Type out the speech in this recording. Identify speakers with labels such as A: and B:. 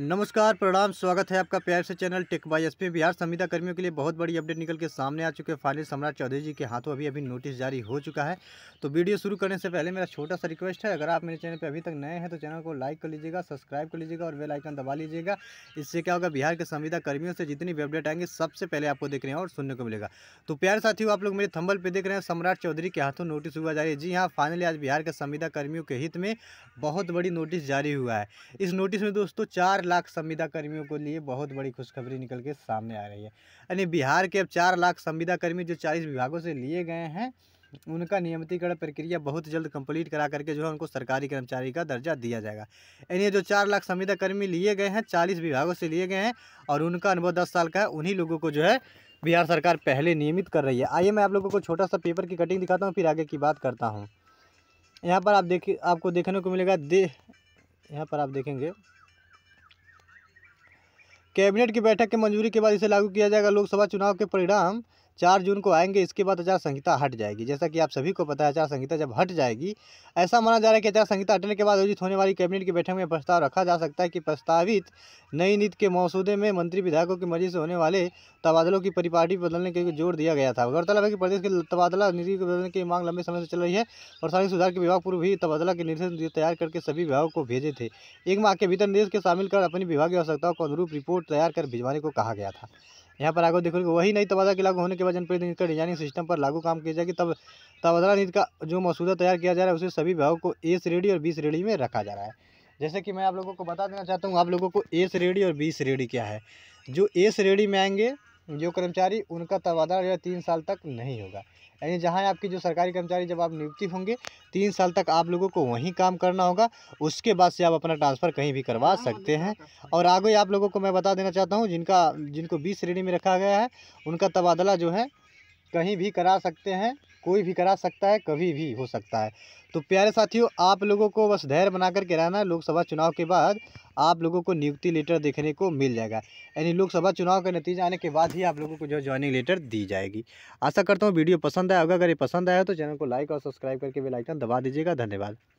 A: नमस्कार प्रणाम स्वागत है आपका प्यार से channel tech by S Bihar संविदा कर्मियों के लिए बहुत बड़ी अपडेट निकल के सामने आ चुके हैं फाइनल सम्राट चौधरी जी के हाथों अभी अभी नोटिस जारी हो चुका है तो वीडियो शुरू करने से पहले मेरा छोटा सा रिक्वेस्ट है अगर आप मेरे चैनल पर अभी तक नए हैं तो चैनल को लाइक कर लीजिएगा सब्सक्राइब कर लीजिएगा और बेल आइकन दबा लीजिएगा इससे क्या होगा बिहार के संविदा कर्मियों से जितनी भी अपडेट आएंगे सबसे पहले आपको देख रहे हैं और सुनने को मिलेगा तो प्यार साथियों आप लोग मेरे थंबल पर देख रहे हैं सम्राट चौधरी के हाथों नोटिस हुआ जा रही है जी हाँ फाइनली आज बिहार के संविदा कर्मियों के हित में बहुत बड़ी नोटिस जारी हुआ है इस नोटिस में दोस्तों चार लाख संविदा कर्मियों के लिए बहुत बड़ी खुशखबरी निकल के सामने आ रही है यानी बिहार के अब चार लाख संविदा कर्मी जो चालीस विभागों से लिए गए हैं उनका नियमितीकरण प्रक्रिया बहुत जल्द कंप्लीट करा करके जो है उनको सरकारी कर्मचारी का दर्जा दिया जाएगा यानी जो चार लाख संविदा कर्मी लिए गए हैं चालीस विभागों से लिए गए हैं और उनका अनुभव दस साल का है उन्हीं लोगों को जो है बिहार सरकार पहले नियमित कर रही है आइए मैं आप लोगों को छोटा सा पेपर की कटिंग दिखाता हूँ फिर आगे की बात करता हूँ यहाँ पर आप देखिए आपको देखने को मिलेगा दे यहाँ पर आप देखेंगे कैबिनेट की बैठक के मंजूरी के बाद इसे लागू किया जाएगा लोकसभा चुनाव के परिणाम चार जून को आएंगे इसके बाद आचार संहिता हट जाएगी जैसा कि आप सभी को पता है आचार संहिता जब हट जाएगी ऐसा माना जा रहा है कि आचार संहिता हटने के बाद आयोजित होने वाली कैबिनेट की बैठक में प्रस्ताव रखा जा सकता है कि प्रस्तावित नई नीति के मौसूदे में मंत्री विधायकों की मर्जी से होने वाले तबादलों की परिपाटी बदलने के जोर दिया गया था गौरतलब है कि प्रदेश के तबादला नीति को बदलने की मांग लंबे समय से चल रही है और सारी सुधार के विभाग पूर्व भी तबादला के निर्देश तैयार करके सभी विभागों को भेजे थे एक माह के भीतर निर्देश के शामिल कर अपनी विभागीय आवश्यकताओं को अनुरूप रिपोर्ट तैयार कर भिजवाने को कहा गया था यहाँ पर आगे देखोगे वही नई तबादला के लागू होने के बाद जनप्रिय का डिजाइनिंग सिस्टम पर लागू काम किया जाएगी तब तबादला नीति का जो मसूदा तैयार किया जा रहा है उसे सभी विभागों को ए श्रेणी और बी श्रेणी में रखा जा रहा है जैसे कि मैं आप लोगों को बता देना चाहता हूँ आप लोगों को ए श्रेणी और बी श्रेणी क्या है जो ए श्रेणी में आएंगे जो कर्मचारी उनका तबादला जो है तीन साल तक नहीं होगा यानी जहाँ आपकी जो सरकारी कर्मचारी जब आप नियुक्ति होंगे तीन साल तक आप लोगों को वहीं काम करना होगा उसके बाद से आप अपना ट्रांसफ़र कहीं भी करवा हाँ, सकते हाँ, हैं हाँ, और आगे आप लोगों को मैं बता देना चाहता हूँ जिनका जिनको बीस श्रेणी में रखा गया है उनका तबादला जो है कहीं भी करा सकते हैं कोई भी करा सकता है कभी भी हो सकता है तो प्यारे साथियों आप लोगों को बस धैर्य बना करके रहना लोकसभा चुनाव के बाद आप लोगों को नियुक्ति लेटर देखने को मिल जाएगा यानी लोकसभा चुनाव का नतीजा आने के बाद ही आप लोगों को जो ज्वाइनिंग लेटर दी जाएगी आशा करता हूँ वीडियो पसंद आया अगर ये पसंद आया तो चैनल को लाइक और सब्सक्राइब करके बेलाइकन दबा दीजिएगा धन्यवाद